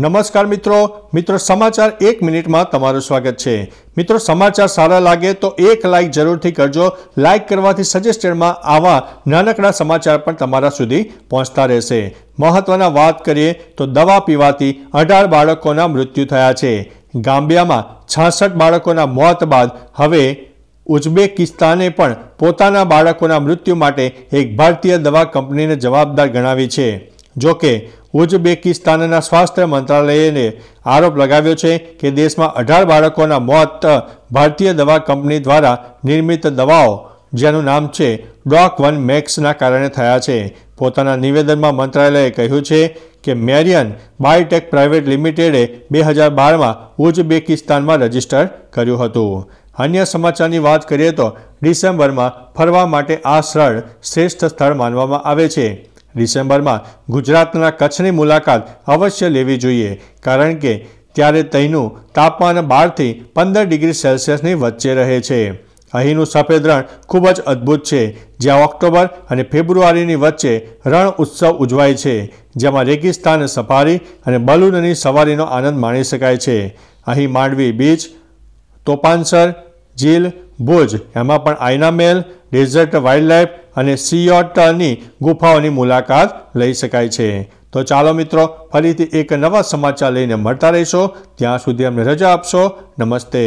નમસ્કાર મિત્રો મિત્રો સમાચાર એક મિનિટમાં તમારું સ્વાગત છે મિત્રો સમાચાર સારા લાગે તો એક લાઇક જરૂરથી કરજો લાઇક કરવાથી સજેસ્ટેડમાં આવા નાનકડા સમાચાર પણ તમારા સુધી પહોંચતા રહેશે મહત્વના વાત કરીએ તો દવા પીવાથી અઢાર બાળકોના મૃત્યુ થયા છે ગામ્બિયામાં છાસઠ બાળકોના મોત બાદ હવે ઉઝબેકિસ્તાને પણ પોતાના બાળકોના મૃત્યુ માટે એક ભારતીય દવા કંપનીને જવાબદાર ગણાવી છે જોકે ઉઝબેકિસ્તાનના સ્વાસ્થ્ય મંત્રાલયને આરોપ લગાવ્યો છે કે દેશમાં અઢાર બાળકોના મોત ભારતીય દવા કંપની દ્વારા નિર્મિત દવાઓ જેનું નામ છે ડોક વન મેક્સના કારણે થયા છે પોતાના નિવેદનમાં મંત્રાલયે કહ્યું છે કે મેરિયન બાયોટેક પ્રાઇવેટ લિમિટેડે બે હજાર બારમાં ઉઝબેકિસ્તાનમાં રજીસ્ટર કર્યું હતું અન્ય સમાચારની વાત કરીએ તો ડિસેમ્બરમાં ફરવા માટે આ સ્થળ શ્રેષ્ઠ સ્થળ માનવામાં આવે છે ડિસેમ્બરમાં ગુજરાતના કચ્છની મુલાકાત અવશ્ય લેવી જોઈએ કારણ કે ત્યારે તેનું તાપમાન બારથી પંદર ડિગ્રી સેલ્સિયસની વચ્ચે રહે છે અહીંનું સફેદ રણ ખૂબ જ અદ્ભુત છે જ્યાં ઓક્ટોબર અને ફેબ્રુઆરીની વચ્ચે રણ ઉત્સવ ઉજવાય છે જેમાં રેગિસ્તાન સફારી અને બલૂનની સવારીનો આનંદ માણી શકાય છે અહીં માંડવી બીચ તોપાનસર ઝીલ ભુજ એમાં પણ આઈનામેલ ડેઝર્ટ વાઇલ્ડલાઇફ અને સિયોટની ગુફાઓની મુલાકાત લઈ શકાય છે તો ચાલો મિત્રો ફરીથી એક નવા સમાચાર લઈને મળતા રહીશો ત્યાં સુધી અમને રજા આપશો નમસ્તે